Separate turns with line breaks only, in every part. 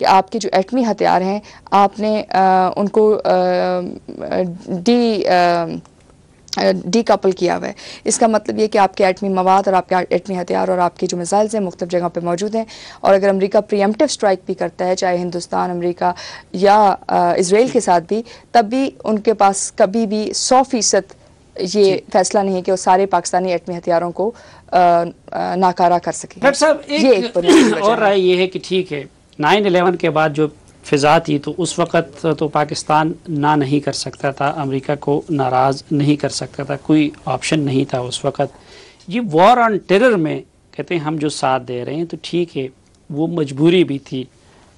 कि आपके जो एटमी हथियार हैं आपने आ, उनको डी डी कपल किया हुआ है इसका मतलब ये कि आपके एटमी मवाद और आपके एटमी हथियार और आपके जो मिसाइल्स हैं मुख्तु जगह पर मौजूद हैं और अगर अमेरिका प्रियमटिव स्ट्राइक भी करता है चाहे हिंदुस्तान अमेरिका या इसराइल के साथ भी तब भी उनके पास कभी भी सौ फीसद ये फैसला नहीं है कि वो सारे पाकिस्तानी एटमी हथियारों को आ, आ, नाकारा कर सके ये एक और राय ये है कि ठीक है नाइन एलेवन के बाद जो फ़िज़ा थी तो उस वक़्त तो पाकिस्तान ना नहीं कर सकता था अमेरिका को नाराज़ नहीं कर सकता था कोई ऑप्शन नहीं था उस वक़्त ये वॉर ऑन टेरर में कहते हैं हम जो साथ दे रहे हैं तो ठीक है वो मजबूरी भी थी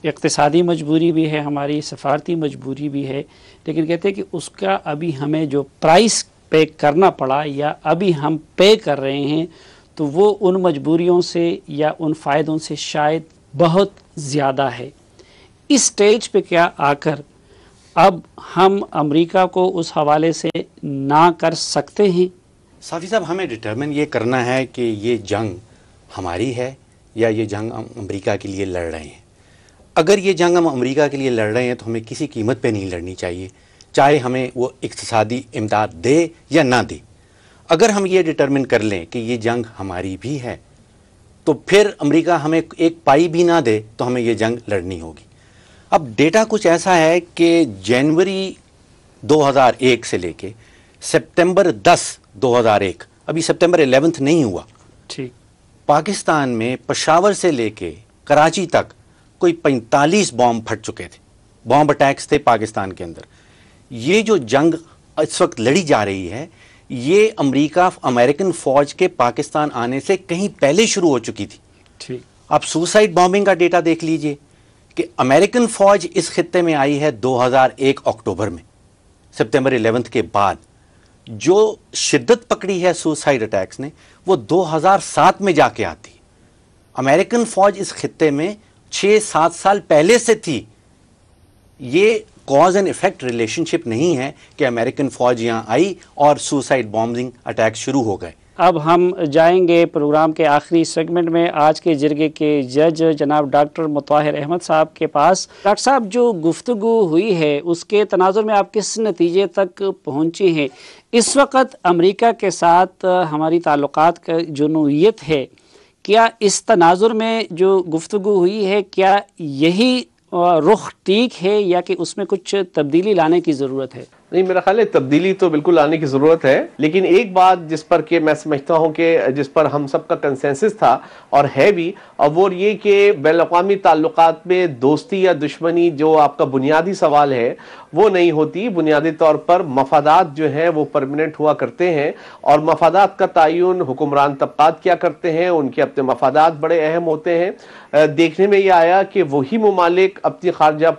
इकतसादी मजबूरी भी है हमारी सफारती मजबूरी भी है लेकिन कहते हैं कि उसका अभी हमें जो प्राइस पे करना पड़ा या अभी हम पे कर रहे हैं तो वो उन मजबूरियों से या उन फ़ायदों से शायद बहुत ज़्यादा है इस स्टेज पे क्या आकर अब हम अमेरिका को उस हवाले से ना कर सकते हैं
साफी साहब हमें डिटर्मिन ये करना है कि ये जंग हमारी है या ये जंग हम अमरीका के लिए लड़ रहे हैं अगर ये जंग हम अमरीका के लिए लड़ रहे हैं तो हमें किसी कीमत पे नहीं लड़नी चाहिए चाहे हमें वो इकतसादी इमदाद दे या ना दे अगर हम ये डिटर्मिन कर लें कि ये जंग हमारी भी है तो फिर अमेरिका हमें एक पाई भी ना दे तो हमें ये जंग लड़नी होगी अब डेटा कुछ ऐसा है कि जनवरी 2001 से लेके सितंबर 10 2001 अभी सितंबर 11th नहीं हुआ ठीक पाकिस्तान में पशावर से लेके कराची तक कोई 45 बॉम्ब फट चुके थे बॉम्ब अटैक्स थे पाकिस्तान के अंदर ये जो जंग इस वक्त लड़ी जा रही है ये अमेरिका अमेरिकन फौज के पाकिस्तान आने से कहीं पहले शुरू हो चुकी थी ठीक आप सुसाइड बॉम्बिंग का डेटा देख लीजिए कि अमेरिकन फौज इस खत्े में आई है 2001 अक्टूबर में सितंबर 11 के बाद जो शिद्दत पकड़ी है सुसाइड अटैक्स ने वो 2007 में जाके आती अमेरिकन फौज इस खत्े में छः सात साल पहले से थी ये कॉज एंड इफेक्ट रिलेशनशिप नहीं है कि अमेरिकन फौज यहाँ आई और सुसाइड बॉम्बिंग अटैक शुरू हो गए
अब हम जाएंगे प्रोग्राम के आखिरी सेगमेंट में आज के जरगे के जज जनाब डॉक्टर मुताहिर अहमद साहब के पास डॉक्टर साहब जो गुफ्तु हुई है उसके तनाजुर में आप किस नतीजे तक पहुँचे हैं इस वक्त अमरीका के साथ हमारी ताल्लुक का जो नोयत है क्या इस तनाजुर में जो गुफ्तु हुई है क्या यही रुख ठीक है या कि उसमें कुछ तब्दीली लाने की ज़रूरत है नहीं मेरा ख्याल है
तब्दीली तो बिल्कुल आने की ज़रूरत है लेकिन एक बात जिस पर कि मैं समझता हूँ कि जिस पर हम सब का कंसेंसिस था और है भी और वो ये कि बैन अवी ताल्लुक में दोस्ती या दुश्मनी जो आपका बुनियादी सवाल है वो नहीं होती बुनियादी तौर पर मफादात जो हैं वो परमानेंट हुआ करते हैं और मफादात का तयन हुक्मरान तबकात क्या करते हैं उनके अपने मफादात बड़े अहम होते हैं देखने में ये आया कि वही ममालिक अपनी खारजा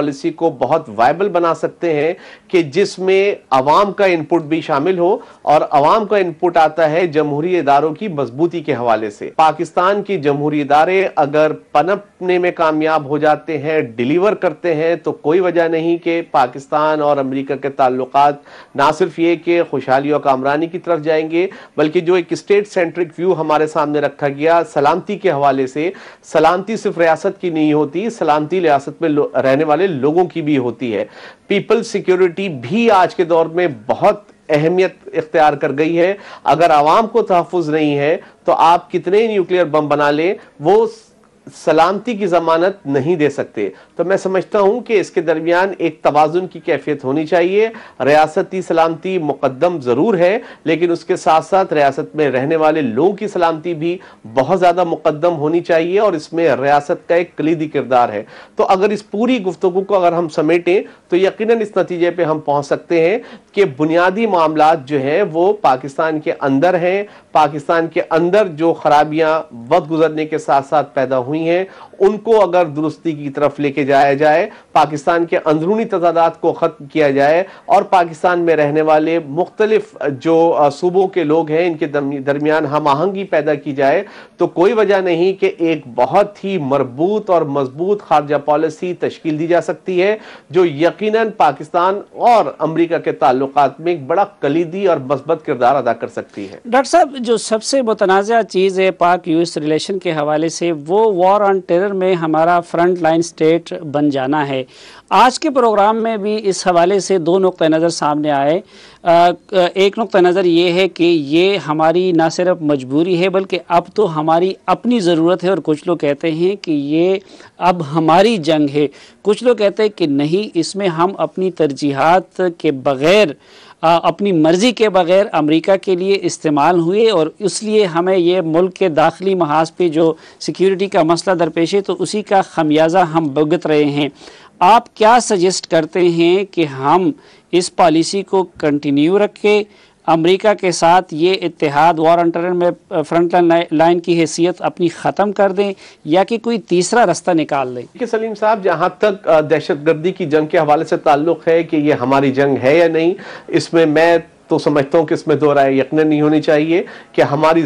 पॉलिसी को बहुत वायबल बना सकते हैं कि जिसमें अवाम का इनपुट भी शामिल हो और अवाम का इनपुट आता है जमहूरी इदारों की मजबूती के हवाले से पाकिस्तान की जमहूरी इदारे अगर पनपने में कामयाब हो जाते हैं डिलीवर करते हैं तो कोई वजह नहीं कि पाकिस्तान और अमरीका के ताल्लुक ना सिर्फ ये कि खुशहाली और कामरानी की तरफ जाएंगे बल्कि जो एक स्टेट सेंट्रिक व्यू हमारे सामने रखा गया सलामती के हवाले से सलामती सिर्फ रियासत की नहीं होती सलामती रियासत में रहने वाले लोगों की भी होती है पीपल सिक्योरिटी भी आज के दौर में बहुत अहमियत इख्तियार कर गई है अगर आवाम को तहफ़ नहीं है तो आप कितने न्यूक्लियर बम बना लें वो सलामती की ज़मानत नहीं दे सकते तो मैं समझता हूं कि इसके दरमियान एक तोज़ुन की कैफियत होनी चाहिए रियासती सलामती मुकदम ज़रूर है लेकिन उसके साथ साथ रियासत में रहने वाले लोगों की सलामती भी बहुत ज़्यादा मुकदम होनी चाहिए और इसमें रियासत का एक कलीदी किरदार है तो अगर इस पूरी गुफ्तु को अगर हम समेटें तो यकीन इस नतीजे पर हम पहुँच सकते हैं के बुनियादी मामला जो हैं वो पाकिस्तान के अंदर हैं पाकिस्तान के अंदर जो खराबियां वक्त गुजरने के साथ साथ पैदा हुई हैं उनको अगर दुरुस्ती की तरफ लेके जाया जाए पाकिस्तान के अंदरूनी तजादात को ख़त्म किया जाए और पाकिस्तान में रहने वाले मुख्तलिफ जो सूबों के लोग हैं इनके दरमियान हम आहंगी पैदा की जाए तो कोई वजह नहीं कि एक बहुत ही मरबूत और मजबूत खारजा पॉलिसी तश्कील दी जा सकती है जो यकीन पाकिस्तान और अमरीका के तल ताल्लुक में एक बड़ा कलीदी और मस्बत किरदार अदा कर सकती है
डॉक्टर साहब जो सबसे मुतनाज़ चीज़ है पाक यू एस रिलेशन के हवाले से वो वॉर ऑन टेरर में हमारा फ्रंट लाइन स्टेट बन जाना है आज के प्रोग्राम में भी इस हवाले से दो नुक़ नज़र सामने आए एक नुक़ नज़र ये है कि ये हमारी ना सिर्फ मजबूरी है बल्कि अब तो हमारी अपनी ज़रूरत है और कुछ लोग कहते हैं कि ये अब हमारी जंग है कुछ लोग कहते हैं कि नहीं इसमें हम अपनी तरजीहत के बग़ैर आ, अपनी मर्ज़ी के बग़ैर अमेरिका के लिए इस्तेमाल हुए और इसलिए हमें ये मुल्क के दाखिली महाज पे जो सिक्योरिटी का मसला दरपेश है तो उसी का खमियाजा हम भुगत रहे हैं आप क्या सजेस्ट करते हैं कि हम इस पॉलिसी को कंटिन्यू रखें अमेरिका के साथ ये इतिहाद वॉर अंटर में फ्रंट लाइन की हैसियत अपनी ख़त्म कर दें या कि कोई तीसरा रास्ता निकाल लें
कि सलीम साहब जहाँ तक दहशतगर्दी की जंग के हवाले से ताल्लुक़ है कि ये हमारी जंग है या नहीं इसमें मैं तो समझता हूँ कि इसमें दो राय यकन नहीं होनी चाहिए कि हमारी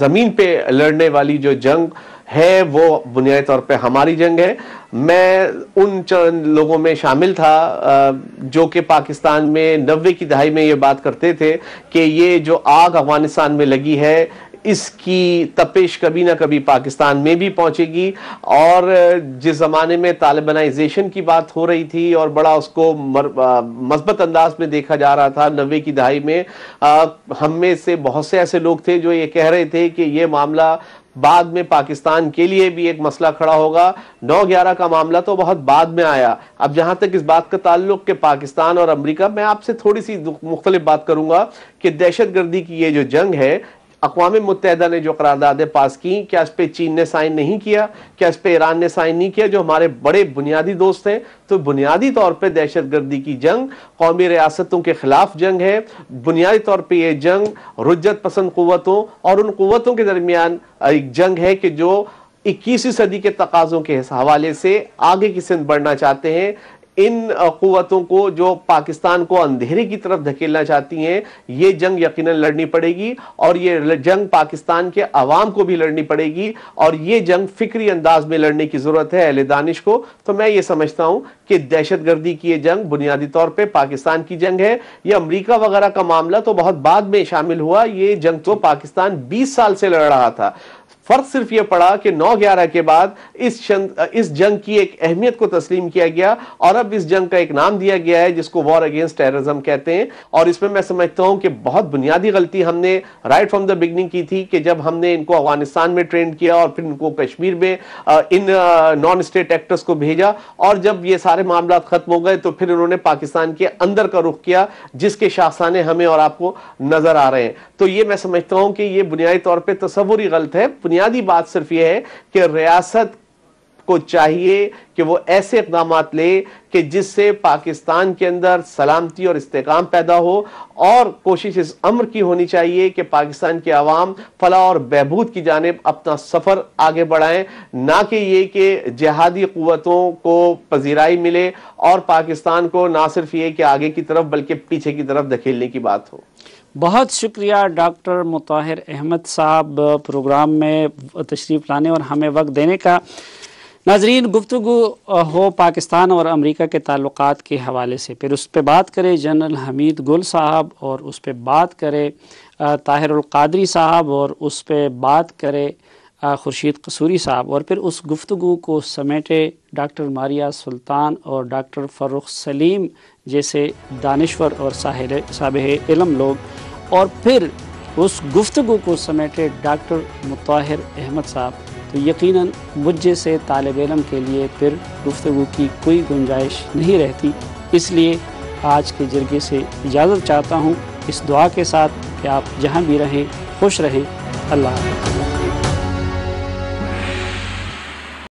ज़मीन पे लड़ने वाली जो जंग है वो बुनियादी तौर पर हमारी जंग है मैं उन चंद लोगों में शामिल था जो कि पाकिस्तान में नब्बे की दहाई में ये बात करते थे कि ये जो आग अफगानिस्तान में लगी है इसकी तपेश कभी ना कभी पाकिस्तान में भी पहुंचेगी और जिस ज़माने में तालिबानाइजेशन की बात हो रही थी और बड़ा उसको मजबत अंदाज में देखा जा रहा था नबे की दहाई में हम में से बहुत से ऐसे लोग थे जो ये कह रहे थे कि ये मामला बाद में पाकिस्तान के लिए भी एक मसला खड़ा होगा नौ ग्यारह का मामला तो बहुत बाद में आया अब जहां तक इस बात का ताल्लुक के पाकिस्तान और अमरीका मैं आपसे थोड़ी सी मुख्तलिफ बात करूंगा कि दहशत गर्दी की ये जो जंग है अकवा मुतहदा ने जो करारदादें पास की क्या इस पर चीन ने साइन नहीं किया क्या इस पर ईरान ने साइन नहीं किया जो हमारे बड़े बुनियादी दोस्त हैं तो बुनियादी तौर पर दहशत गर्दी की जंग कौमी रियासतों के खिलाफ जंग है बुनियादी तौर पर यह जंग रुजत पसंद कुतों और उन कुतों के दरमियान एक जंग है कि जो इक्कीसवीं सदी के तकाजों के हवाले से आगे की सिंध बढ़ना चाहते हैं इन कुतों को जो पाकिस्तान को अंधेरे की तरफ धकेलना चाहती हैं ये जंग यकीन लड़नी पड़ेगी और ये जंग पाकिस्तान के अवाम को भी लड़नी पड़ेगी और ये जंग फिक्री अंदाज में लड़ने की ज़रूरत है अहल दानिश को तो मैं ये समझता हूँ कि दहशत गर्दी की ये जंग बुनियादी तौर पर पाकिस्तान की जंग है यह अमरीका वगैरह का मामला तो बहुत बाद में शामिल हुआ ये जंग तो पाकिस्तान बीस साल से लड़ रहा था फर्क सिर्फ यह पड़ा कि 9 ग्यारह के बाद इस इस जंग की एक अहमियत को तस्लीम किया गया और अब इस जंग का एक नाम दिया गया है जिसको वॉर अगेंस्ट टेररिज्म कहते हैं और इसमें मैं समझता हूं कि बहुत बुनियादी गलती हमने राइट फ्रॉम द बिगनिंग की थी कि जब हमने इनको अफगानिस्तान में ट्रेन किया और फिर इनको कश्मीर में इन नॉन स्टेट एक्टर्स को भेजा और जब ये सारे मामला खत्म हो गए तो फिर उन्होंने पाकिस्तान के अंदर का रुख किया जिसके शाहसाने हमें और आपको नजर आ रहे हैं तो ये मैं समझता हूँ कि ये बुनियादी तौर पर तस्वुरी गलत है बुनियादी बात सिर्फ यह है कि रियासत को चाहिए कि वो ऐसे इकदाम ले कि जिससे पाकिस्तान के अंदर सलामती और इस्तेकाम पैदा हो और कोशिश इस अम्र की होनी चाहिए कि पाकिस्तान के आवाम फला और बहबूद की जानब अपना सफ़र आगे बढ़ाएं ना कि ये कि जहादी क़वतों को पजीराई मिले और पाकिस्तान को ना सिर्फ ये कि आगे की तरफ बल्कि पीछे की
तरफ धकेलने की बात हो बहुत शुक्रिया डॉक्टर मुताहिर अहमद साहब प्रोग्राम में तशरीफ़ लाने और हमें वक्त देने का नाजरीन गुफ्तु हो पाकिस्तान और अमेरिका के ताल्लुक के हवाले से फिर उस पर बात करें जनरल हमीद गुल साहब और उस पर बात करें ताहिरकादरी साहब और उस पर बात करें खुर्शीद कसूरी साहब और फिर उस गुफ्तु को समेटे डॉक्टर मारिया सुल्तान और डॉक्टर फ़रुख सलीम जैसे दानश्वर और साहिर साहब इलम लोग और फिर उस गुफ्तु को समेटे डॉक्टर मुताहिर अहमद साहब तो यकीनन मुझे से तालब इलम के लिए फिर गुफ्तु की कोई गुंजाइश नहीं रहती इसलिए आज के जरिए से इजाज़त चाहता हूँ इस दुआ के साथ कि आप जहाँ भी रहें खुश रहें अल्लाह